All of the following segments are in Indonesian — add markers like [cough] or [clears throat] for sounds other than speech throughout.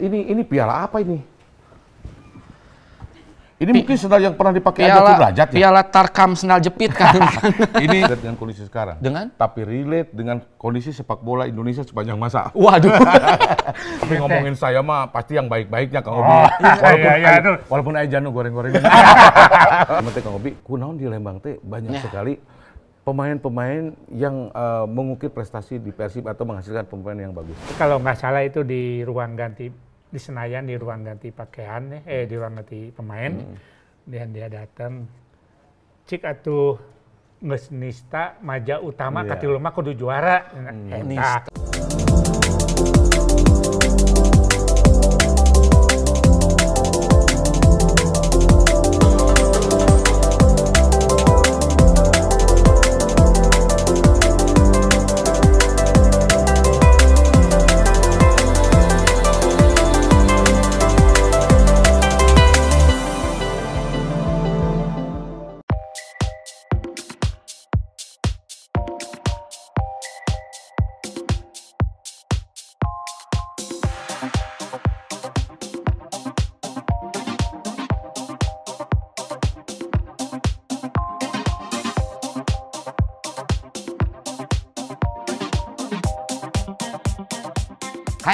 ini ini piala apa ini? Ini Pi mungkin sendal yang pernah dipakai piala, Agus Derajat ya? Piala Tarkam sendal jepit kan. [laughs] ini [laughs] dengan kondisi sekarang. Dengan? Tapi relate dengan kondisi sepak bola Indonesia sepanjang masa. [laughs] Waduh. tapi ngomongin saya mah pasti yang baik-baiknya Kang Obi. Oh, iya, walaupun iya, iya, iya, walaupun aja goreng-goreng. Kang Obi, kunaon di Lembang teh banyak iya. sekali pemain-pemain yang uh, mengukir prestasi di Persib atau menghasilkan pemain yang bagus. Kalau nggak salah itu di ruang ganti di Senayan di ruang ganti pakaian eh, eh di ruang ganti pemain hmm. dan dia datang cik atau ngesnista maja utama yeah. katiluma kudu juara. Hmm. Nista.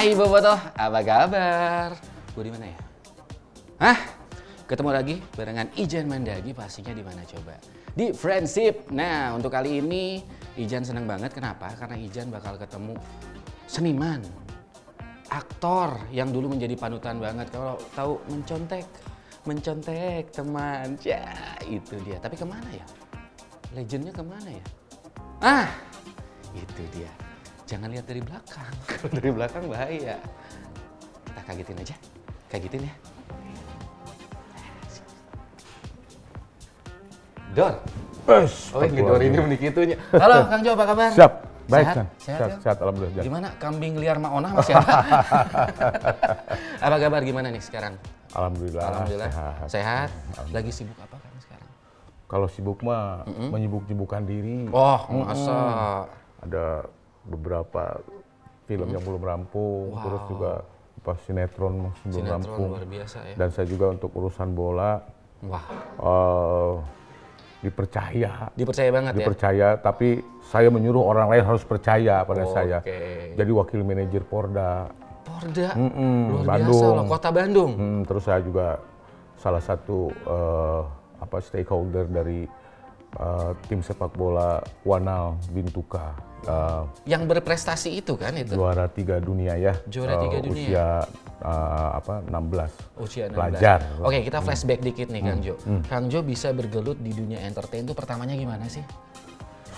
Hai Boboto, apa kabar? Gue di mana ya? Hah? Ketemu lagi barengan Ijan Mandagi pastinya di mana coba? Di Friendship. Nah, untuk kali ini Ijan senang banget. Kenapa? Karena Ijan bakal ketemu seniman, aktor yang dulu menjadi panutan banget. Kalau tahu mencontek, mencontek teman. Ya, itu dia. Tapi kemana ya? Legendnya kemana ya? Ah, itu dia jangan lihat dari belakang. [laughs] Kalau dari belakang bahaya. Kita kagetin aja. Kagetin ya. Don. Bes. Oh, ini Dor ini menikitunya. Halo Kang Jo, apa kabar? Siap. Baik, sehat, Sehat, sehat, sehat, sehat, alhamdulillah. Sehat. Gimana kambing liar onah masih ada? [laughs] apa kabar gimana nih sekarang? Alhamdulillah. Alhamdulillah. Sehat. sehat. Alhamdulillah. Lagi sibuk apa kan sekarang? Kalau sibuk mah mm -hmm. menyibuk-nyibukkan diri. Oh, Mm -hmm. Ada beberapa film hmm. yang belum rampung, wow. terus juga pas sinetron belum rampung. Luar biasa, ya. Dan saya juga untuk urusan bola. Wah. Uh, dipercaya. Dipercaya banget dipercaya, ya. Dipercaya, tapi saya menyuruh orang lain harus percaya pada okay. saya. Jadi wakil manajer Porda. Porda. Mm -mm, luar Bandung. biasa loh, kota Bandung. Mm, terus saya juga salah satu uh, apa stakeholder dari uh, tim sepak bola Wanal Bintuka uh, yang berprestasi itu kan itu juara tiga dunia ya juara eh, tiga uh, dunia usia uh, apa 16 usia 16 pelajar oke okay, kita flashback hmm. dikit nih hmm. Kang Jo hmm. Kang Jo bisa bergelut di dunia entertain itu pertamanya gimana sih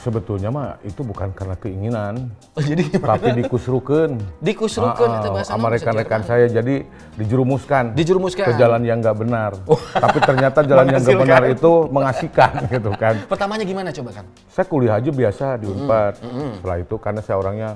sebetulnya mah itu bukan karena keinginan [laughs] oh, jadi tapi dikusrukan dikusrukan ah, ah, sama rekan-rekan saya jadi dijerumuskan dijerumuskan ke jalan yang nggak benar oh. [laughs] tapi ternyata jalan yang nggak benar itu mengasihkan [laughs] gitu kan pertamanya gimana coba kan saya kuliah aja biasa di Unpad mm -hmm. setelah itu karena saya orangnya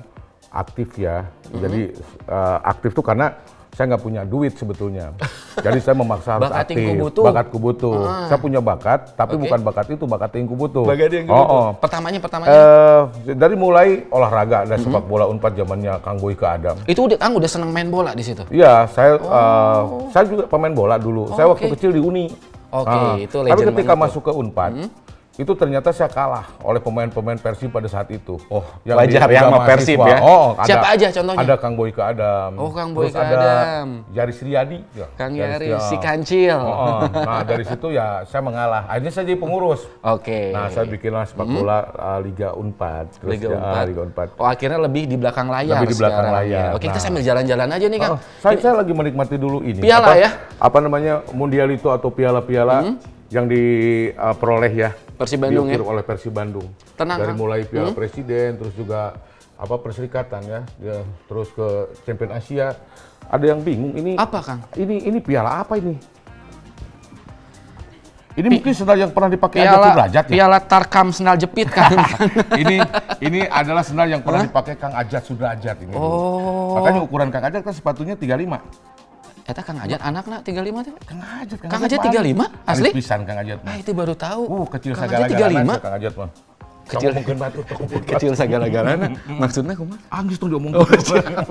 aktif ya mm -hmm. jadi uh, aktif tuh karena saya nggak punya duit sebetulnya. [laughs] Jadi saya memaksa harus bakat aktif. Butuh. Bakat kubutu. Ah. Saya punya bakat, tapi okay. bukan bakat itu, bakat yang kubutu. Bakat yang kubutu. Oh, oh. Pertamanya, pertamanya. Uh, dari mulai olahraga, dan mm -hmm. sepak bola unpad zamannya Kang ke Adam. Itu udah, Kang udah seneng main bola di situ? Iya, saya eh, oh. uh, saya juga pemain bola dulu. Oh, saya waktu kecil di Uni. Oke, okay, uh, itu Tapi ketika itu. masuk ke unpad, mm -hmm itu ternyata saya kalah oleh pemain-pemain Persib pada saat itu. Oh, yang wajar ya, yang sama Persib ya. Oh, oh, ada, Siapa aja contohnya? Ada Kang Boyka Adam. Oh, Kang Boyka ada Adam. Riyadi. Sriadi. Ya, Kang Yaris si Kancil. Oh, oh. Nah, dari situ ya saya mengalah. Akhirnya saya jadi pengurus. Oke. Okay. Nah, saya bikinlah sepak hmm? bola hmm. Liga Unpad. Liga ya, Unpad. Liga Unpad. Oh, akhirnya lebih di belakang layar. Lebih di belakang sekarang. layar. Oke, kita nah. sambil jalan-jalan aja nih, Kang. Oh, saya, saya lagi menikmati dulu ini. Piala apa, ya? Apa namanya? Mundial itu atau piala-piala hmm? yang diperoleh eh, uh, ya Persib Bandung ya. oleh Persib Bandung. Tenang. Dari mulai Piala hmm? Presiden terus juga apa perserikatan ya, ya terus ke Champion Asia. Ada yang bingung ini Apa, Kang? Ini ini piala apa ini? Ini mungkin sendal yang pernah dipakai piala, Ajatun ya? Piala Tarkam sendal jepit kan. [laughs] ini ini adalah sendal yang pernah dipakai Kang Ajat Sudrajat ini. Oh. Makanya ukuran Kang Ajat kan sepatunya 35. Eta Kang Ajat anak nak 35 teh. Kang Ajat. Kang, Kang Ajat 35 asli? Pisan Kang Ajat. Ah itu baru tahu. Uh kecil segala-galana Kang Ajat mah. Kecil mungkin batu. Kecil segala-galana. Mm, mm. Maksudnya kumaha? Angis tuh diomong. Oh, iya.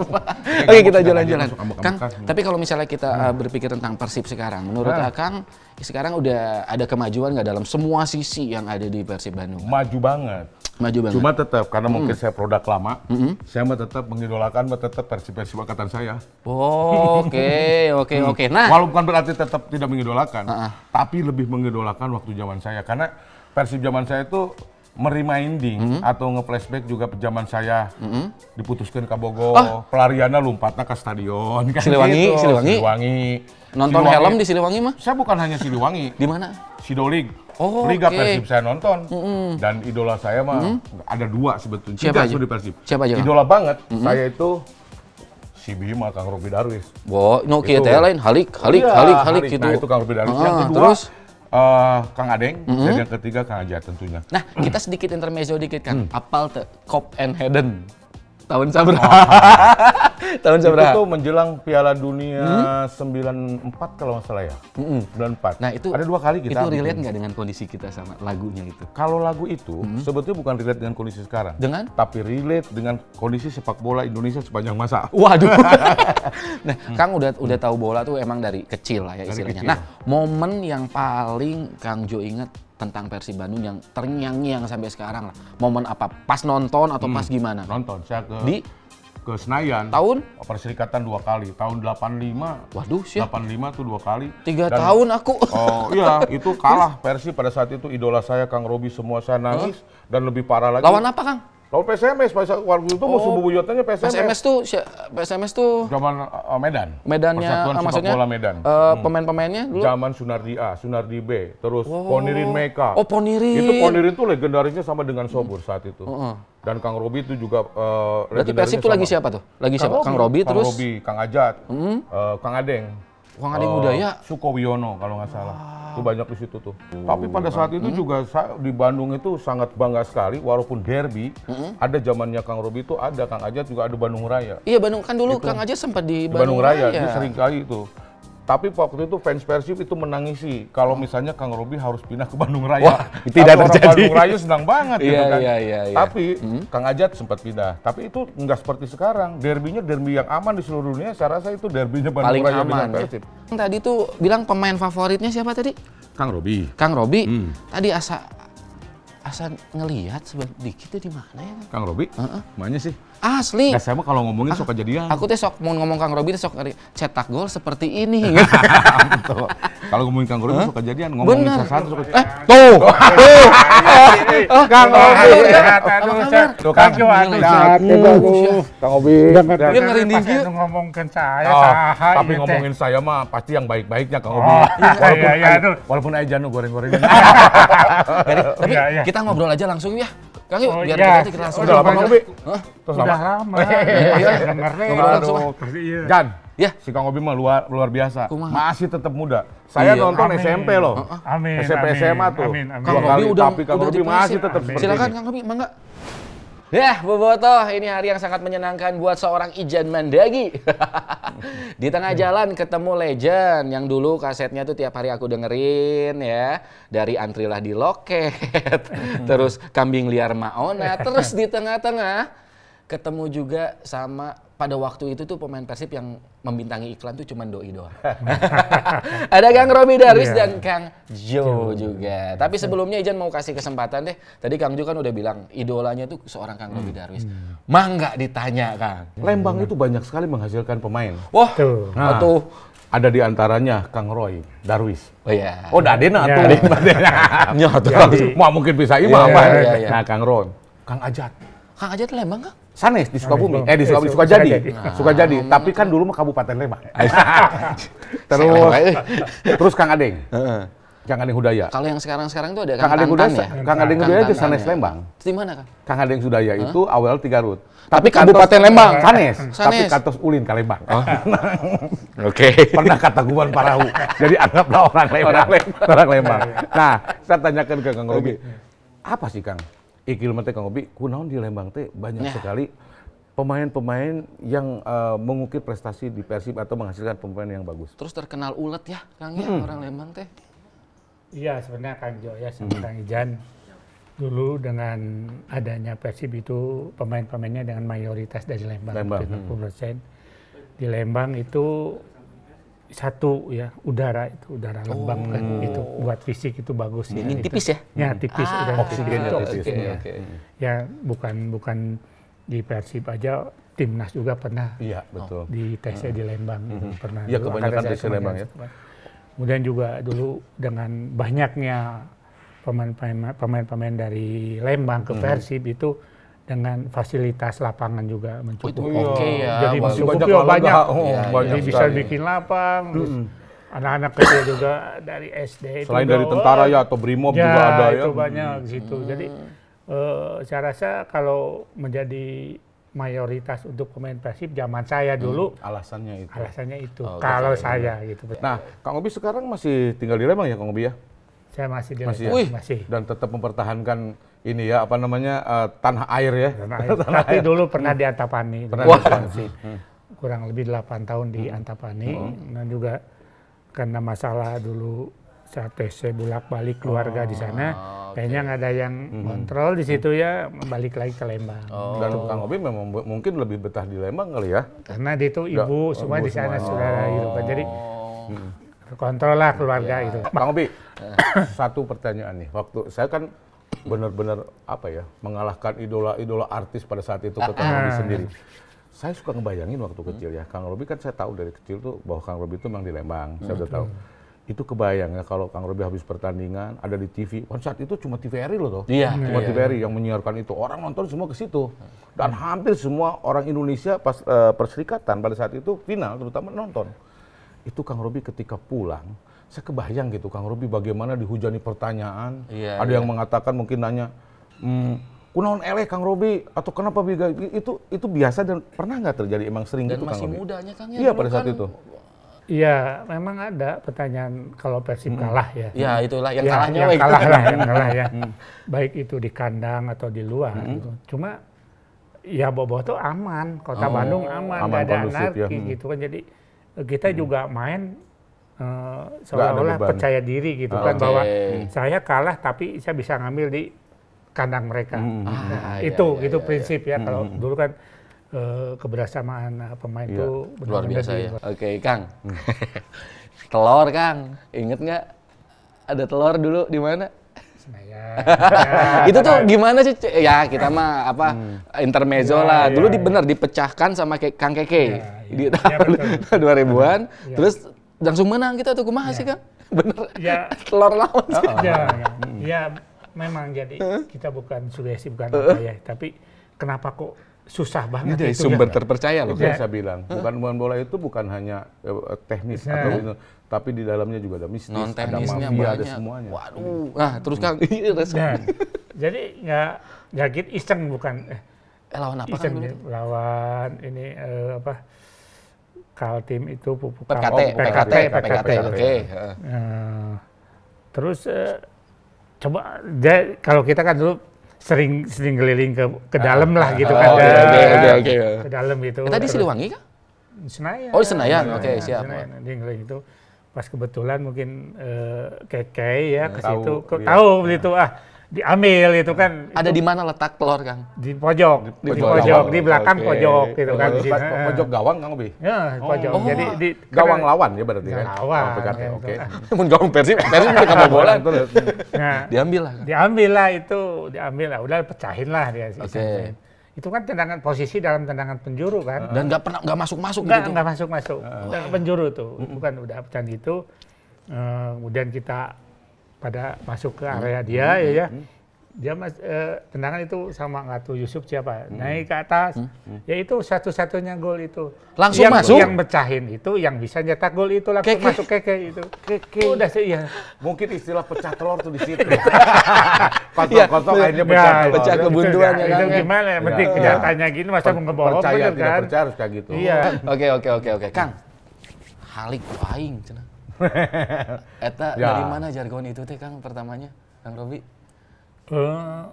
[laughs] Oke kita jalan-jalan. Kang, tapi kalau misalnya kita hmm. uh, berpikir tentang Persib sekarang, menurut ah. Kang sekarang udah ada kemajuan nggak dalam semua sisi yang ada di Persib Bandung? Maju banget maju banget. Cuma tetap karena mm. mungkin saya produk lama, mm -hmm. saya mau tetap mengidolakan mau tetap persib-persib angkatan saya. Oh, oke, [laughs] oke, hmm. oke. Nah, walaupun berarti tetap tidak mengidolakan, uh -uh. tapi lebih mengidolakan waktu zaman saya karena persib zaman saya itu merimainding mm -hmm. atau nge-flashback juga zaman saya mm -hmm. diputuskan ke Bogor, oh. pelariannya lompatnya ke stadion. [laughs] Kan Siliwangi, gitu. Siliwangi. Siliwangi. Nonton Siliwangi. helm di Siliwangi mah? Saya bukan hanya Siliwangi. di mana? Sidolig. Oh, Liga okay. Persib saya nonton. Mm -hmm. Dan idola saya mah mm -hmm. ada dua sebetulnya. Siapa Tiga aja? di Persib. Siapa aja? Idola banget mm -hmm. saya itu si Bima Kang Robi Darwis. Wah, no kita lain halik halik oh, iya, halik halik, halik gitu. Nah, itu Kang Robi Darwis ah, yang kedua. Terus? Uh, Kang Adeng, mm -hmm. dan yang ketiga Kang Aja tentunya. Nah, kita sedikit intermezzo dikit kan. Mm. Apal te, Cop and Hidden. Tahun sabra. Oh. [laughs] tahun sabra. Itu tuh menjelang Piala Dunia hmm? 94 kalau nggak salah ya. Mm -hmm. 94. Hmm. Nah itu ada dua kali kita. Itu relate nggak dengan kondisi kita sama lagunya itu? Kalau lagu itu hmm? sebetulnya bukan relate dengan kondisi sekarang. Dengan? Tapi relate dengan kondisi sepak bola Indonesia sepanjang masa. [laughs] Waduh. [laughs] nah hmm. Kang udah udah tahu bola tuh emang dari kecil lah ya istilahnya. Nah momen yang paling Kang Jo ingat tentang versi Bandung yang terngiang yang sampai sekarang lah. Momen apa? Pas nonton atau hmm, pas gimana? Nonton. Saya ke di ke Senayan. Tahun? Perserikatan dua kali. Tahun 85. Waduh, siap. 85 tuh dua kali. Tiga Dan, tahun aku. Oh iya, [laughs] itu kalah versi pada saat itu idola saya Kang Robi semua saya nangis. Huh? Dan lebih parah lagi. Lawan apa Kang? Kalau PSMS, Pak waktu itu oh, musuh bubuyutannya PSMS. PSMS tuh, PSMS tuh. Zaman uh, Medan. Medannya, Persatuan uh, maksudnya. Bola Medan. Uh, hmm. Pemain-pemainnya dulu. Zaman Sunardi A, Sunardi B, terus oh. Ponirin Meka. Oh Ponirin. Itu Ponirin tuh legendarisnya sama dengan Sobur hmm. saat itu. Uh -huh. Dan Kang Robi itu juga uh, Berarti Persib itu lagi siapa tuh? Lagi siapa? Kang Robi, Kang Robi terus? Kang Robi, Kang Ajat, hmm. uh, Kang Adeng. Ruangan uh, Budaya eh, Sukowiono kalau nggak salah. Itu ah. banyak di situ tuh. Oh, Tapi pada saat itu hmm? juga saya, di Bandung itu sangat bangga sekali walaupun derby hmm? ada zamannya Kang Robi itu ada Kang Ajat juga ada Bandung Raya. Iya Bandung kan dulu Kang Ajat sempat di Bandung, Bandung Raya. Raya. seringkali sering kali itu. Tapi waktu itu fans Persib itu menangisi kalau misalnya Kang Robi harus pindah ke Bandung Raya. Wah, tidak Tapi terjadi. Bandung Raya senang banget gitu iya kan. Iya, iya, iya. Tapi hmm? Kang Ajat sempat pindah. Tapi itu nggak seperti sekarang. Derbinya derby yang aman di seluruh dunia. Saya rasa itu derbinya Bandung Paling Raya aman, dengan Persib. Ya. Tadi tuh bilang pemain favoritnya siapa tadi? Kang Robi. Kang Robi. Hmm. Tadi asa asa ngelihat sedikit di mana ya? Kang Robi? Uh -uh. Mana sih? Asli. Nah, saya mah kalau ngomongin ah, sok kejadian. Aku tuh sok mau ngomong Kang Robi tuh sok cetak gol seperti ini. [laughs] Gitu. kalau ngomongin Kang Robi huh? sok kejadian, ngomongin Bener. sasaran sok Eh, tuh. [laughs] Oh, oh, oh, tuh. Kang Robi. Tuh Kang Robi. Kang Robi. Dia ngerinding dia ngomongin saya Tapi ngomongin saya mah pasti yang baik-baiknya Kang Robi. Iya, walaupun iya, iya, walaupun aja nu goreng-goreng. [laughs] Tapi kita ngobrol aja langsung ya. Kang yuk, oh, biar iya. kita nanti kita langsung. Udah lama ngopi? Hah? Udah lama. Iya, iya, iya. dengerin. Aduh, Gan. Ya. Si Kang Obi mah luar luar biasa. Masih tetap muda. Saya iya. nonton amin. SMP loh. Amin. SMP SMA tuh. Amin. amin. Kang Obi udah tapi Kang Obi masih tetap ah. seperti Silakan Kang Obi, mangga. Ya, Boboto, ini hari yang sangat menyenangkan buat seorang ijen Mandagi. [laughs] di tengah jalan ketemu legend yang dulu kasetnya tuh tiap hari aku dengerin ya. Dari Antrilah di Loket, [laughs] terus Kambing Liar Maona, terus di tengah-tengah ketemu juga sama pada waktu itu tuh pemain Persib yang membintangi iklan tuh cuma Doi doang. [laughs] Ada Kang Robi Darwis yeah. dan Kang Jo juga. Tapi sebelumnya Ijan mau kasih kesempatan deh. Tadi Kang Jo kan udah bilang idolanya tuh seorang Kang Robi hmm. Darwis. Hmm. Mangga ditanya Kang. Lembang itu banyak sekali menghasilkan pemain. Wah, tuh. Nah. Atuh ada di antaranya Kang Roy Darwis. Oh iya. Oh, Dadena yeah. tuh. Iya. [laughs] Dadena. Ya, tuh. Mau mungkin bisa imam. Yeah, yeah, yeah. Nah, Kang Roy, Kang Ajat. Kang Ajat Lembang, kan? Sanes di Sukabumi, eh di eh, Sukabumi, suka jadi, suka jadi. Ah. Tapi kan dulu mah Kabupaten Lembang. [laughs] terus, [laughs] terus Kang Adeng, Kang Adeng Hudaya. Kalau yang sekarang-sekarang itu ada Kang, Kang Adeng Hudaya, ya? Kang Adeng Hudaya itu Sanes ya. Lembang. Di mana Kang? Kang Adeng Hudaya itu awal tiga rut. Tapi, Kabupaten Lembang. Sanes. Tapi kantos ulin ke oh. [laughs] Oke. Pernah kata guban parahu. Jadi anggaplah orang Lembang. Orang Lembang. Nah, saya tanyakan ke Kang Robi, apa sih Kang? Eh, Iki teh Kang Obi, kunaon di Lembang teh banyak yeah. sekali pemain-pemain yang uh, mengukir prestasi di Persib atau menghasilkan pemain yang bagus. Terus terkenal ulet ya, Kang ya, hmm. orang Lembang teh. Iya, sebenarnya Kang Jo ya, sama hmm. Kang Ijan. Dulu dengan adanya Persib itu pemain-pemainnya dengan mayoritas dari Lembang, Lembang. 70%. Hmm. Di Lembang itu satu ya udara itu udara Lembang oh. kan itu buat fisik itu bagus ya, ya, tipis ya ya tipis ah, udara oksigen itu tipis okay, ya. Okay. ya bukan bukan di Persib aja timnas juga pernah iya betul di tesnya hmm. di Lembang hmm. pernah ya kebanyakan di Lembang ya kemudian juga dulu dengan banyaknya pemain-pemain pemain-pemain dari Lembang ke hmm. Persib hmm. itu dengan fasilitas lapangan juga mencukupi. Iya. Oke ya. Jadi Wah, mencukupi banyak, ya, oh, iya, iya, banyak. Oh, ya, banyak jadi bisa bikin lapang. Hmm. Anak-anak kecil juga dari SD. Selain itu dari tentara ya oh, atau brimob ya, juga ada ya. itu banyak hmm. Jadi uh, saya rasa kalau menjadi mayoritas untuk pemain Persib zaman saya hmm, dulu hmm, alasannya itu. Alasannya itu. Oh, kalau saya ya. gitu. Nah, Kang Obi sekarang masih tinggal di Lembang ya Kang Obi ya? Saya masih di masih, ya? Wih, masih. Dan tetap mempertahankan ini ya apa namanya uh, tanah air ya. Tanah [laughs] air. tanah Tapi air. dulu pernah di Antapani. Pernah di hmm, hmm. Kurang lebih 8 tahun di hmm. Antapani hmm. dan juga karena masalah dulu saat TC bolak-balik keluarga oh, di sana oh, okay. kayaknya nggak ada yang hmm kontrol di situ ya balik lagi ke Lembang. Oh. Gitu. Dan Kang Obi memang mungkin lebih betah di Lembang kali ya? Karena di itu ibu semua di sana semua. saudara hidup. Gitu kan. Jadi oh. hmm kontrol lah keluarga ya. itu. Bang Obi, [coughs] satu pertanyaan nih. Waktu saya kan benar-benar apa ya mengalahkan idola-idola artis pada saat itu ke Kang Robi ah. sendiri. Saya suka ngebayangin waktu kecil ya. Kang Robi kan saya tahu dari kecil tuh bahwa Kang Robi itu memang di Lembang. Saya udah tahu itu kebayang ya kalau Kang Robi habis pertandingan ada di TV. Pada saat itu cuma TVRI loh tuh, Iya. Cuma iya. TVRI yang menyiarkan itu. Orang nonton semua ke situ. Dan hmm. hampir semua orang Indonesia pas uh, perserikatan pada saat itu final terutama nonton itu Kang Robi ketika pulang, saya kebayang gitu Kang Robi bagaimana dihujani pertanyaan. Iya, ada iya. yang mengatakan mungkin nanya, mm, kunaon eleh Kang Robi atau kenapa biga itu itu biasa dan pernah nggak terjadi emang sering dan gitu masih Kang Robi? mudanya Kang ya. Iya pada saat kan... itu. Iya, memang ada pertanyaan kalau Persib hmm. kalah ya. Iya, itulah yang ya, kalahnya. Yang kalah lah, yang kalah ya. Hmm. Baik itu di kandang atau di luar. Hmm. Gitu. Cuma ya tuh aman, kota oh. Bandung aman, aman gak ada ya. anarki ya. gitu kan. Jadi kita hmm. juga main uh, seolah-olah percaya diri gitu oh, kan ah, bahwa saya kalah tapi saya bisa ngambil di kandang mereka. Hmm. Ah, nah, iya, itu iya, itu iya, prinsip iya. ya hmm. kalau dulu kan eh, kebersamaan eh, pemain itu iya. luar biasa ya. Oke, okay, Kang. Hmm. [laughs] telur, Kang. Ingat nggak ada telur dulu di mana? [laughs] itu tuh gimana sih? Ya kita mah apa hmm. intermezzo ya, lah. Iya, dulu ya, di benar dipecahkan sama Kang Keke. Ya, Iya, di tahun [laughs] dua ribuan iya. terus langsung menang kita tuh kumaha iya. sih kan, bener ya [laughs] telur lawan sih oh, ya, ya memang jadi kita bukan sugesti bukan apa ya tapi kenapa kok susah banget ini itu ya, ya, sumber ya. terpercaya loh ya. saya bilang bukan bukan bola itu bukan hanya eh, teknis ya. atau itu tapi di dalamnya juga ada mistis non ada mafia ada semuanya waduh hmm. nah terus kan [laughs] jadi nggak ya, nggak gitu iseng bukan eh, eh lawan apa iseng kan, lawan ini uh, apa Kaltim itu pupuk PKT, oh, PKT, PKT, PKT, oke. Okay. Uh, terus uh, coba dia, kalau kita kan dulu sering sering keliling ke ke dalam lah ah, gitu oh, kan. Oke, okay, okay, okay, Ke dalam gitu. Ya, tadi Siliwangi kah? Senayan. Oh, Senayan. Oke, okay, siap. Senayan, dia itu pas kebetulan mungkin uh, eh, keke ya ke situ iya. tahu, tahu iya. begitu ah diambil itu kan ada di mana letak telur kang di pojok di, di pojok, di belakang okay. pojok gitu kan di sini iya. pojok gawang kang bi ya di oh. pojok oh. jadi di gawang kan, lawan ya berarti kan lawan oh, iya, oke oke [laughs] mun gawang persib persib mereka bola [laughs] nah, diambil lah kan? diambil lah itu diambil lah udah pecahin lah dia oke okay. itu kan tendangan posisi dalam tendangan penjuru kan dan nggak pernah nggak masuk masuk nggak gitu? nggak masuk masuk penjuru tuh bukan udah pecahin itu kemudian kita pada masuk ke hmm. area hmm. dia hmm. ya ya dia mas, eh, tendangan itu sama nggak tuh Yusuf siapa hmm. naik ke atas hmm. Hmm. ya itu satu-satunya gol itu langsung yang, masuk yang pecahin itu yang bisa nyetak gol itu langsung keke. masuk keke itu keke oh, udah sih ya mungkin istilah pecah telur tuh di situ [laughs] iya. kosong-kosong ya, akhirnya pecah ya, pecah kebunduan ya, itu kan? gimana ya, penting ya. kenyataannya gini masa mau ngebolong percaya tidak gitu kan? percaya harus kayak gitu iya oke oke oke oke Kang Halik Waing cina [laughs] Eta ya. dari mana jargon itu teh Kang pertamanya, Kang Robi? Uh,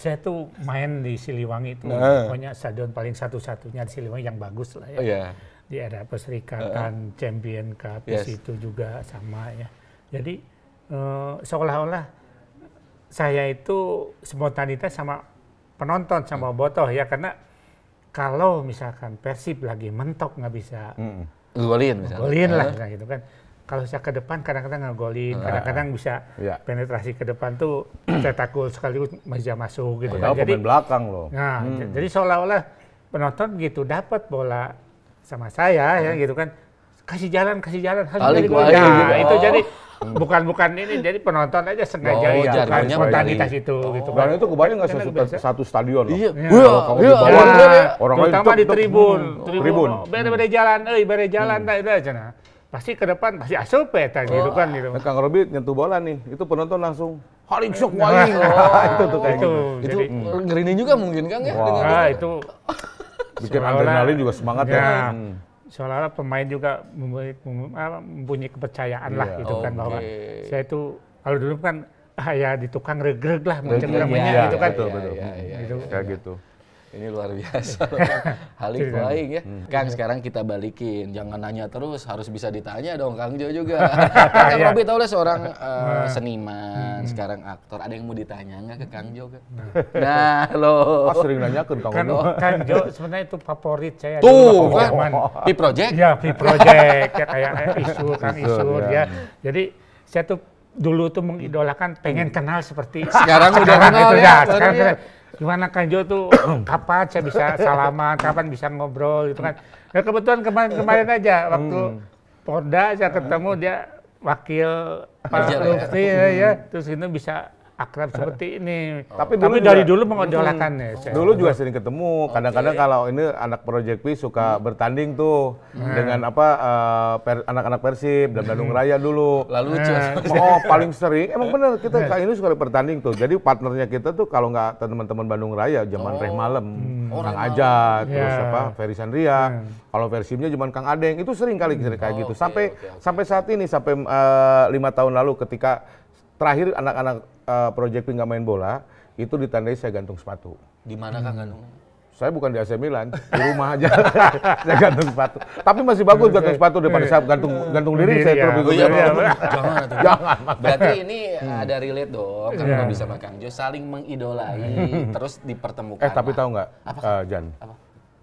saya tuh main di Siliwangi itu, nah. pokoknya stadion paling satu-satunya di Siliwangi yang bagus lah ya. Oh, yeah. Di era Perserikatan, uh, Champion Cup yes. itu juga sama ya. Jadi uh, seolah-olah saya itu spontanitas sama penonton sama hmm. botoh ya karena kalau misalkan Persib lagi mentok nggak bisa mm golin misalnya. Golin lah nah, gitu kan. Kalau saya ke depan kadang-kadang ngegolin, ah. kadang-kadang bisa ya. penetrasi ke depan tuh [clears throat] cetak gol sekaligus bisa masuk gitu ya, kan. Jadi belakang loh. Nah, hmm. jadi seolah-olah penonton gitu dapat bola sama saya hmm. ya ah. gitu kan kasih jalan kasih jalan harus gue ya, gitu. itu oh. jadi bukan bukan ini jadi penonton aja sengaja kan gitu oh, ya kan spontanitas itu oh. gitu kan dan itu kebanyakan nggak kan satu, satu stadion loh iya iya, kalau iya. di bawah iya. orang terutama di tribun hmm, tribun, beda-beda oh, jalan eh beda jalan hmm. dah aja nah pasti ke depan pasti asup ya gitu oh. kan gitu nah, Kang Robi nyentuh bola nih itu penonton langsung Haring shock wali. itu tuh kayak gitu. Itu ngerining juga mungkin kan ya. Wah, nah, itu bikin adrenalin juga semangat ya. Iya. Hmm seolah-olah pemain juga mempunyai kepercayaan yeah. lah iya. gitu okay. kan bahwa saya itu kalau dulu kan ah ya di tukang regreg lah macam namanya iya, gitu kan. Betul, iya, betul. Ya, ya, ya, gitu. Ya, gitu. Ini luar biasa. [laughs] Halik baik ya. Hmm. Kang sekarang kita balikin. Jangan nanya terus, harus bisa ditanya dong Kang Jo juga. [laughs] Kan Kang lebih iya. Robi tahu lah seorang uh, seniman, hmm. sekarang aktor. Ada yang mau ditanya nggak ke Kang Jo? Kan? Nah, lo. Pas sering ke Kang kan Jo. Kang Jo sebenarnya itu favorit saya. Tuh, kan? Pi Project? Ya, Pi Project. kayak kayak eh, isu, kan Isu. Ya. Jadi saya tuh dulu tuh mengidolakan pengen kenal seperti sekarang, sekarang udah kenal itu ya, ya. sekarang ya gimana Kang Jo tuh [coughs] kapan saya bisa salaman, kapan bisa ngobrol gitu kan. Nah kebetulan kemarin-kemarin aja hmm. waktu hmm. Polda saya ketemu dia wakil Pak iya, Lufti ya, ya, hmm. terus itu bisa akrab eh. seperti ini. Oh. Tapi, dulu dari juga, dulu mengidolakannya. Hmm, ya, dulu juga sering ketemu. Kadang-kadang okay. kalau ini anak Project P suka hmm. bertanding tuh hmm. dengan apa uh, per, anak-anak Persib dan Bandung hmm. Raya dulu. Lalu hmm. Oh, paling sering. Emang benar kita hmm. kayak ini suka bertanding tuh. Jadi partnernya kita tuh kalau nggak teman-teman Bandung Raya zaman oh. Reh Malam, hmm. Kang Aja, yeah. Hmm. terus ya. apa Ferry Sandria. Hmm. Kalau Persibnya cuma Kang Adeng. Itu sering kali kayak oh, gitu. sampai okay, okay. sampai saat ini sampai uh, lima tahun lalu ketika terakhir anak-anak uh, Project Wing main bola itu ditandai saya gantung sepatu. Di mana hmm. Kang gantung? Saya bukan di AC Milan, di rumah aja. [laughs] saya gantung sepatu. Tapi masih bagus gantung sepatu daripada saya gantung iya. gantung diri saya terlebih iya. dahulu. Oh, iya. [laughs] jangan, jangan. Berarti ini hmm. ada relate dong, karena bisa makan. Jo saling mengidolai hmm. terus dipertemukan. Eh, tapi tahu nggak, uh, Jan?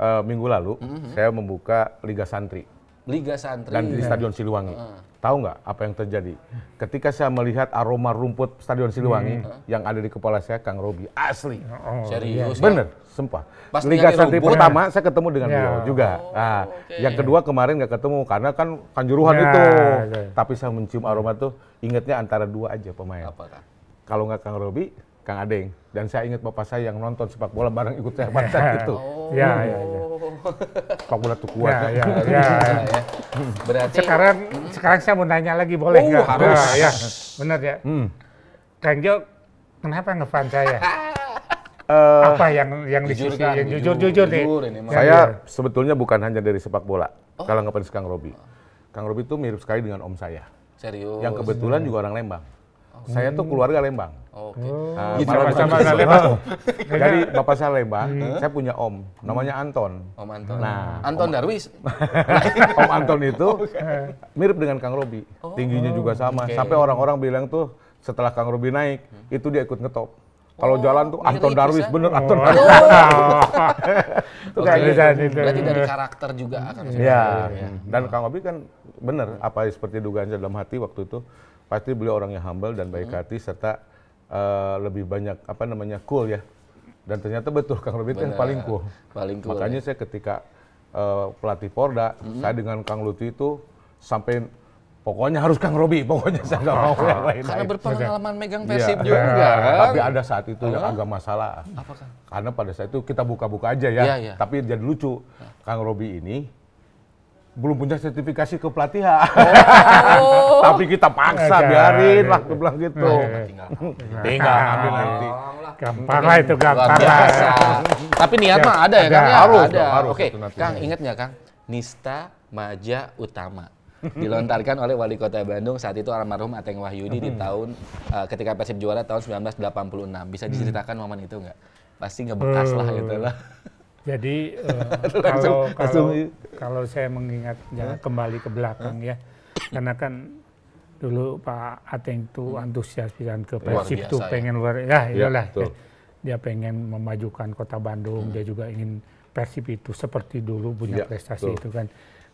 Eh, minggu lalu hmm, hmm. saya membuka Liga Santri. Liga Santri dan di iya. Stadion Siliwangi. Hmm. Tahu nggak apa yang terjadi? Ketika saya melihat aroma rumput Stadion Siliwangi hmm. Ah. yang ada di kepala saya Kang Robi asli. Oh, oh iya. Serius? Ya. Bener, sumpah. Liga Santri rumput. pertama saya ketemu dengan ya. beliau juga. Oh, nah, okay. yang kedua kemarin nggak ketemu karena kan kanjuruhan ya, itu. Okay. Ya, ya. Tapi saya mencium aroma tuh ingatnya antara dua aja pemain. Kalau nggak Kang Robi, Kang Adeng dan saya ingat bapak saya yang nonton sepak bola bareng ikut saya baca yeah. [laughs] gitu. Oh. Ya, ya, ya. Sepak bola tuh kuat. Ya, ya, ya. ya. [laughs] Berarti sekarang hmm. sekarang saya mau nanya lagi boleh oh, nggak? Oh, harus. Nah, ya, benar ya. Hmm. Kang Jo, kenapa ngefans saya? [laughs] Eh, apa yang yang jujur, disisi, kan, jujur jujur, jujur, jujur deh. Saya iya. sebetulnya bukan hanya dari sepak bola. Oh. Kalau ngefans Kang Robi. Kang Robi itu mirip sekali dengan om saya. Serius. Yang kebetulan hmm. juga orang Lembang. Saya tuh hmm. keluarga Lembang. Oke. Okay. Uh, sama Lembang. [laughs] Jadi bapak saya Lembang, hmm. saya punya om, namanya Anton. Om Anton. Nah, Anton om, Darwis. [laughs] om Anton itu [laughs] okay. mirip dengan Kang Robi. Oh. Tingginya juga sama. Okay. Sampai orang-orang bilang tuh setelah Kang Robi naik, hmm. itu dia ikut ngetop. Kalau oh, jalan tuh Anton Darwis, bener Anton oh. Darwis suka okay. desain Berarti dari karakter juga akan iya. Ya. ya. Dan Kang Obi kan benar apa seperti dugaan saya dalam hati waktu itu pasti beliau orang yang humble dan baik hmm. hati serta uh, lebih banyak apa namanya cool ya. Dan ternyata betul Kang Obi itu yang paling cool. Paling cool. Makanya ya. saya ketika uh, pelatih Porda, -hmm. saya dengan Kang Lutfi itu sampai Pokoknya harus Kang Robi, pokoknya saya nggak mau yang lain. Karena berpengalaman megang iya. Persib ya, juga ya, kan. Tapi ada saat itu yang agak masalah. Apakah? Karena pada saat itu kita buka-buka aja ya. ya, ya. Tapi jadi lucu. Iya. Kang Robi ini belum punya sertifikasi kepelatihan. Oh. [laughs] Tapi kita paksa biarin lah ya. bilang gitu. Tinggal, tinggal ambil nah. nanti. Gampang lah itu gampang Tapi niat mah ada ya Kang ya? Harus, ada. Oke, Kang ingat nggak Kang? Nista Maja Utama dilontarkan oleh wali kota Bandung saat itu almarhum Ateng Wahyudi hmm. di tahun uh, ketika Persib juara tahun 1986. Bisa hmm. diceritakan hmm. momen itu nggak? Pasti ngebekas lah eh, gitu lah. Jadi uh, [laughs] kalau kalau iya. kalau saya mengingat jangan huh? kembali ke belakang huh? ya, karena kan dulu Pak Ateng itu hmm. antusias pisan ke Persib tuh ya. pengen luar ya iya, iyalah ya, ya, dia pengen memajukan kota Bandung, hmm. dia juga ingin Persib itu seperti dulu punya ya, prestasi tuh. itu kan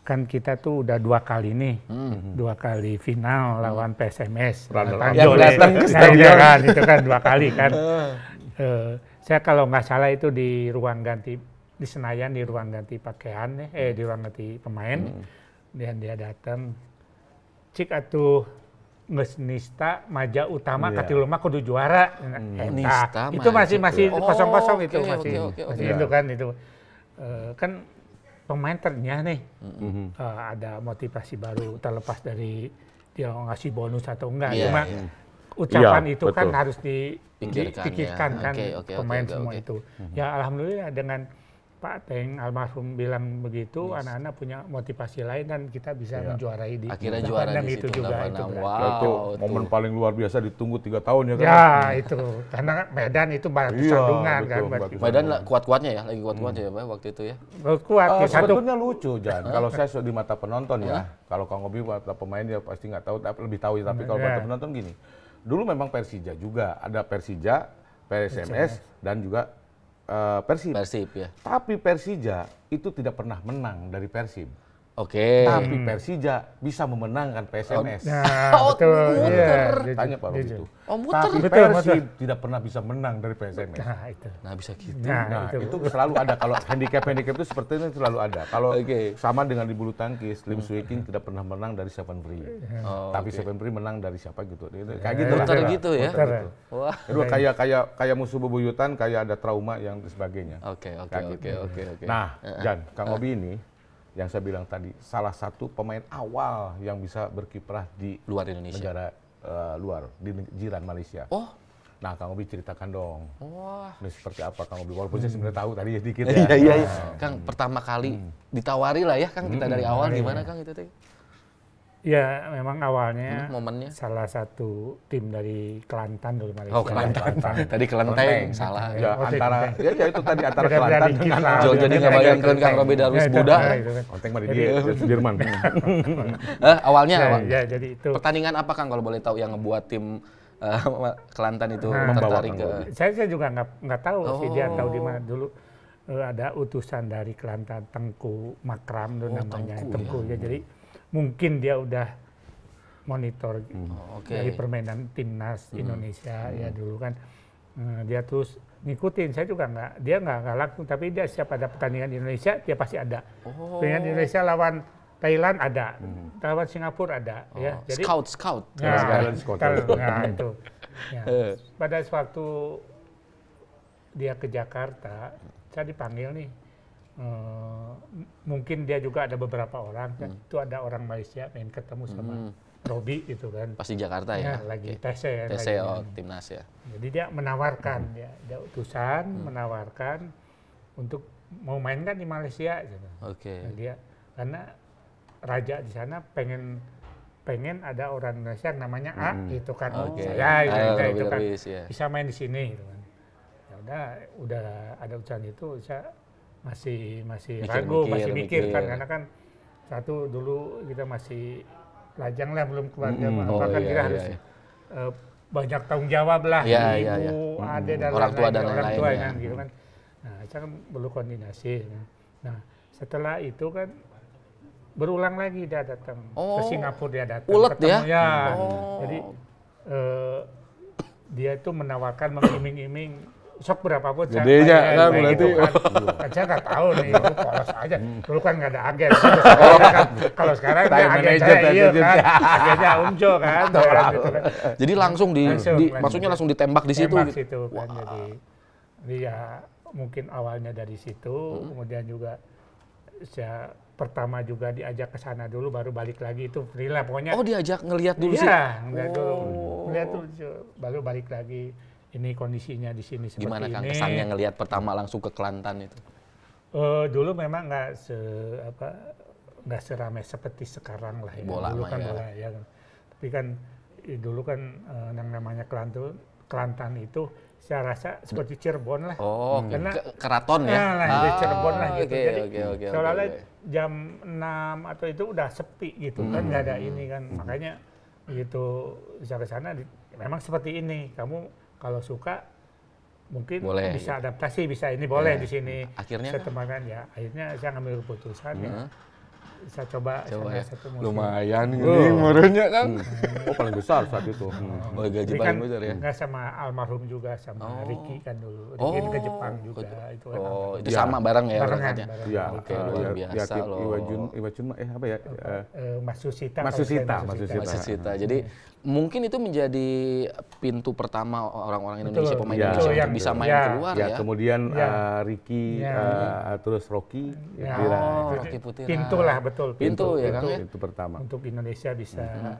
kan kita tuh udah dua kali nih, hmm. dua kali final hmm. lawan PSMS. Yang datang ke nah, iya stadion. kan, itu kan dua kali kan. uh, [laughs] saya kalau nggak salah itu di ruang ganti, di Senayan di ruang ganti pakaian, eh di ruang ganti pemain. Hmm. Dan dia datang, cik atuh ngesnista, maja utama yeah. katilu rumah kudu juara. Hmm. Eh, Nista, itu masih masih kosong-kosong oh, itu okay, masih, okay, okay, masih okay. itu iya. kan itu. Uh, kan pemain ternyata nih mm-hmm. uh, ada motivasi baru terlepas dari dia ngasih bonus atau enggak yeah, cuma yeah. ucapan yeah, itu kan betul. Ya. kan harus dipikirkan, di, ya. kan okay, okay, pemain okay, semua okay. itu mm-hmm. ya alhamdulillah dengan Pak Teng almarhum bilang begitu, anak anak-anak punya motivasi lain dan kita bisa ya. menjuarai di Akhirnya juara di situ, itu juga itu wow, itu momen paling luar biasa ditunggu tiga tahun ya kan? Ya itu karena Medan itu batu iya, sandungan kan, betul, kan. Medan kuat-kuatnya ya, lagi kuat-kuatnya hmm. ya waktu itu ya. Kuat. Uh, sebetulnya satu. lucu Jan, kalau saya di mata penonton ya, kalau Kang Obi mata pemain dia pasti nggak tahu, tapi lebih tahu ya. Tapi kalau mata penonton gini, dulu memang Persija juga ada Persija, PSMS dan juga uh, Persib. Persib ya. Tapi Persija itu tidak pernah menang dari Persib. Oke. Okay. Tapi Persija bisa memenangkan PSMS. Oh, nah, [laughs] oh betul. Muter. Yeah. Iya, Tanya Pak Rudi itu. Oh, muter. Tapi betul, Persib tidak pernah bisa menang dari PSMS. Nah, itu. Nah, bisa gitu. Nah, nah itu. itu selalu ada kalau handicap-handicap itu seperti itu selalu ada. Kalau okay. sama dengan di bulu tangkis, Lim King tidak pernah menang dari Seven Pri. Nah. Oh, Tapi okay. Seven Pri menang dari siapa gitu. Nah, kayak gitu lah. Muter gitu ya. Muter gitu. Wah. Itu kayak kayak kayak musuh bebuyutan, kayak ada trauma yang sebagainya. Oke, oke, gitu. oke, oke, oke. Nah, Jan, Kang Obi ini yang saya bilang tadi salah satu pemain awal yang bisa berkiprah di luar Indonesia negara uh, luar di jiran Malaysia oh Nah, Kang Obi ceritakan dong. Wah. Ini seperti apa Kang Obi? Walaupun saya sebenarnya tahu tadi ya dikit iya, ya. Iya, iya, iya. Kang, pertama kali hmm. ditawari lah ya Kang kita hmm. dari awal iya, iya. gimana Kang itu teh? Ya, memang awalnya hmm, momennya. salah satu tim dari Kelantan dulu Malaysia. Oh, Kelantan. Kelantan. [laughs] Tadi Kelenteng, salah. Ya, ya antara ya, ya itu tadi antara Kelantan dengan Jo kan jadi enggak keren Kang Robi dari Buda. Kelenteng mah dia Jerman. [laughs] Nah, eh, awalnya awal. Ya, ya, jadi itu. Pertandingan apa Kang kalau boleh tahu yang ngebuat tim uh, [laughs] Kelantan itu nah, tertarik ke? Saya, saya juga nggak nggak tahu sih dia oh. tahu di mana dulu eh, ada utusan dari Kelantan Tengku Makram itu oh, namanya Tengku, Tengku iya. ya jadi mungkin dia udah monitor hmm. oh, okay. dari permainan timnas hmm. Indonesia ya hmm. ya dulu kan hmm, dia terus ngikutin saya juga nggak dia nggak nggak laku tapi dia siapa ada pertandingan Indonesia dia pasti ada oh. pertandingan Indonesia lawan Thailand ada, hmm. lawan Singapura ada, oh, ya. Jadi, scout, scout. Ya, kan? Nah, Thailand, scout. Nah, itu. [laughs] Ya. Eh. Pada suatu dia ke Jakarta, saya dipanggil nih Eh, mungkin dia juga ada beberapa orang hmm. itu ada orang Malaysia main ketemu sama hmm. Robi itu kan pasti Jakarta ya, ya lagi okay. TC ya, TC lagi, kan. oh, timnas ya jadi dia menawarkan hmm. dia, dia utusan hmm. menawarkan untuk mau main kan di Malaysia gitu. oke okay. Nah, dia karena raja di sana pengen pengen ada orang Indonesia namanya A hmm. gitu kan okay. saya gitu, ya, ah, Ayo, kan. gitu Robi kan iya. yeah. bisa main di sini gitu kan ya udah udah ada utusan itu saya masih masih mikir, ragu, mikir, masih mikir, kan. mikir kan karena kan satu dulu kita masih lajang lah belum keluarga hmm, apa oh, kan iya, kita iya, harus iya. Uh, banyak tanggung jawab lah iya, iya ibu, iya, iya. ada dan orang tua dan orang tua iya. kan gitu kan. Nah, saya kan perlu koordinasi. Ya. Nah, setelah itu kan berulang lagi dia datang oh, ke Singapura dia datang ulet ketemu ya. ya. Oh. Jadi uh, eh, dia itu menawarkan mengiming-iming sok berapa pun jadi ya kan berarti gitu kan. [laughs] saya nggak tahu nih lu polos aja dulu kan nggak ada agen kalau [laughs] sekarang ada kan, kan agen saya iya kan agennya umjo kan, [laughs] gitu kan, jadi langsung di, di maksudnya langsung ditembak di situ tembak gitu? situ kan jadi dia ya mungkin awalnya dari situ hmm. kemudian juga saya pertama juga diajak ke sana dulu baru balik lagi itu freelance pokoknya oh diajak ngelihat dulu iya, sih ngelihat oh. dulu ngelihat dulu baru balik lagi ini kondisinya di sini seperti Gimana, ini. Gimana Kang kesannya ngelihat pertama langsung ke Kelantan itu? Uh, dulu memang nggak se apa nggak seramai seperti sekarang lah ya. Bola dulu kan ya. bola ya. Kan. Tapi kan dulu kan uh, yang namanya Kelantan Kelantan itu saya rasa seperti Cirebon lah. Oh, hmm. karena keraton ya. Nah, lah, ah, Cirebon lah gitu. Okay, ah, Jadi okay, okay, seolah okay. jam 6 atau itu udah sepi gitu hmm. kan nggak ada hmm. ini kan. Hmm. Makanya gitu saya ke sana memang seperti ini. Kamu kalau suka mungkin boleh, bisa ya. adaptasi bisa ini boleh ya. di sini akhirnya saya temankan ya akhirnya saya ngambil keputusan hmm. ya bisa coba, coba ya. satu lumayan Lumayan oh. ini murahnya kan. Hmm. Oh paling besar saat itu. Oh, hmm. Oh gaji Jadi paling kan besar ya. nggak sama almarhum juga sama oh. Ricky kan dulu. Ricky oh. ke Jepang juga oh. itu. Kan oh, itu sama iya. bareng ya barangnya. Iya. Oke, luar ya, biasa ya, loh. Iwajun Iwajun eh apa ya? Uh, masusita masusita. Jadi mungkin itu menjadi pintu pertama orang-orang Indonesia Betul. pemain ya. Indonesia yang bisa main ya. keluar ya. ya. Kemudian ya. Uh, Ricky ya. Uh, terus Rocky ya. Oh, Putira. Oh, Rocky Putih. Pintu lah betul pintu, pintu ya kan pintu, pertama untuk Indonesia bisa hmm.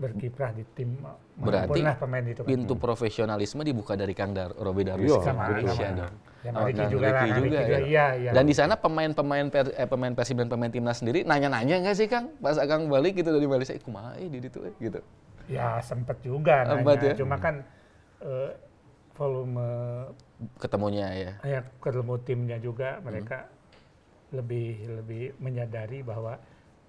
berkiprah di tim berarti pemain itu pintu profesionalisme dibuka dari Kang Dar Robi Darwis iya, ke Malaysia dong oh, dan oh, juga, juga, ya. juga ya. Iya, Dan di sana pemain-pemain per, eh, pemain Persib dan pemain timnas sendiri nanya-nanya nggak sih Kang pas Kang balik gitu dari Malaysia, ikut eh, eh di itu eh, gitu. Ya sempet juga Ambat, nanya, ya? cuma kan eh, volume ketemunya ya. Ya ketemu timnya juga mereka hmm lebih lebih menyadari bahwa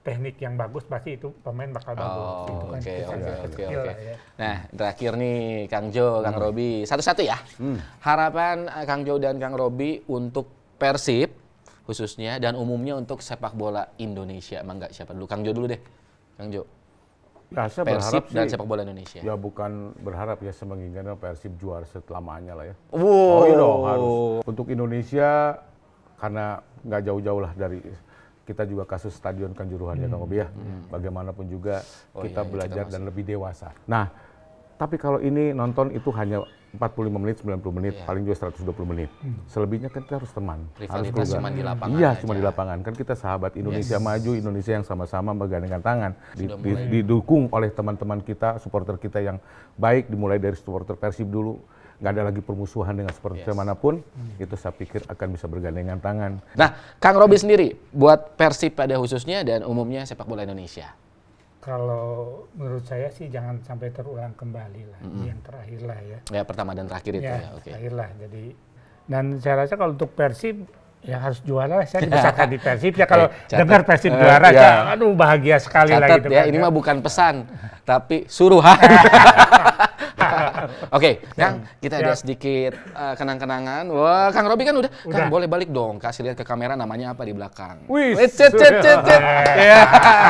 teknik yang bagus pasti itu pemain bakal oh, bagus. Kan oke, oke, oke, ya. Nah, terakhir nih Kang Jo, hmm. Kang Robi, satu-satu ya. Hmm. Harapan eh, Kang Jo dan Kang Robi untuk Persib khususnya dan umumnya untuk sepak bola Indonesia. emang nggak siapa dulu? Kang Jo dulu deh. Kang Jo. Ya, saya Persib berharap dan sepak bola Indonesia. Ya bukan berharap ya, saya Persib juara selamanya lah ya. Wow. Oh, you iya know, harus. Untuk Indonesia karena nggak jauh-jauh lah dari kita juga kasus stadion kanjuruhan hmm. ya Kang hmm. Obi ya. Hmm. Bagaimanapun juga oh, kita iya, iya belajar dan lebih dewasa. Nah, tapi kalau ini nonton itu hanya 45 menit, 90 menit, yeah. paling juga 120 menit. Hmm. Selebihnya kan kita harus teman, Rivalitas harus cuma di lapangan. Iya, cuma di lapangan. Kan kita sahabat Indonesia yes. maju, Indonesia yang sama-sama menggandengkan tangan, di, di, didukung oleh teman-teman kita, supporter kita yang baik dimulai dari supporter Persib dulu nggak ada lagi permusuhan dengan supporter yes. manapun, hmm. itu saya pikir akan bisa bergandengan tangan. Nah, Kang Robi sendiri buat Persib pada khususnya dan umumnya sepak bola Indonesia, kalau menurut saya sih jangan sampai terulang kembali lah mm -hmm. yang terakhir lah ya ya pertama dan terakhir itu ya, ya oke okay. terakhir lah jadi dan saya rasa kalau untuk Persib ya harus juara saya [laughs] dibesarkan di Persib ya kalau eh, dengar Persib eh, juara uh, ya. aduh bahagia sekali catat lah gitu ya kan ini ya. mah bukan pesan tapi suruhan [laughs] [laughs] Oke, okay, Kang, kita ya. ada sedikit uh, kenang-kenangan. Wah, Kang Robi kan udah. udah. Kang boleh balik dong, kasih lihat ke kamera namanya apa di belakang. Wih, eh, cet cet cet cet. [laughs] Iya.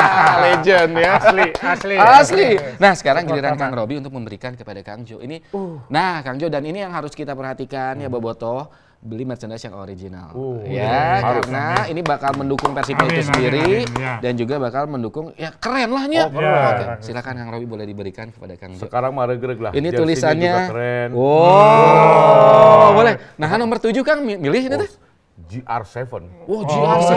[laughs] legend ya. Asli, asli. Asli. Nah, sekarang giliran Kang Robi untuk memberikan kepada Kang Jo. Ini, uh. nah Kang Jo dan ini yang harus kita perhatikan hmm. ya Bobotoh beli merchandise yang original. Uh, ya, iya, iya, karena iya. ini bakal mendukung versi itu sendiri amin, amin, ya. dan juga bakal mendukung ya keren lah nya. Oh, ya, Oke, silakan Kang Robi boleh diberikan kepada Kang Sekarang mari greg lah. Ini tulisannya. keren. Wow, wow boleh. Nah, nomor tujuh Kang milih ini oh, tuh. GR7. Wow, oh, GR7.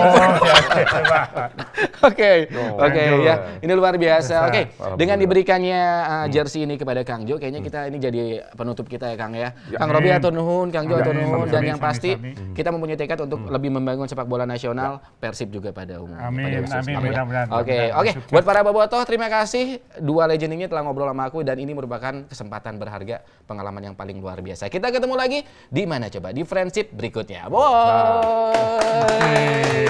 Oke, oke [laughs] ya. Ini luar biasa. Oke, okay. dengan diberikannya uh, hmm. jersey ini kepada Kang Jo, kayaknya kita ini jadi penutup kita ya Kang ya. ya Kang Robi atau Nuhun, Kang Jo atau Nuhun, dan yang pasti hmm. kita mempunyai tekad untuk hmm. lebih membangun sepak bola nasional, ya. Persib juga pada umumnya. Amin, amin, mudah-mudahan. Oke, oke. Buat para bobotoh, terima kasih. Dua legend ini telah ngobrol sama aku dan ini merupakan kesempatan berharga, pengalaman yang paling luar biasa. Kita ketemu lagi di mana coba? Di friendship berikutnya. Wow. Hey.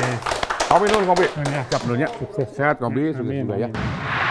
Kopi dulu kopi. Ya, siap dulu ya. Sukses sehat kopi, sukses juga ya. Amin.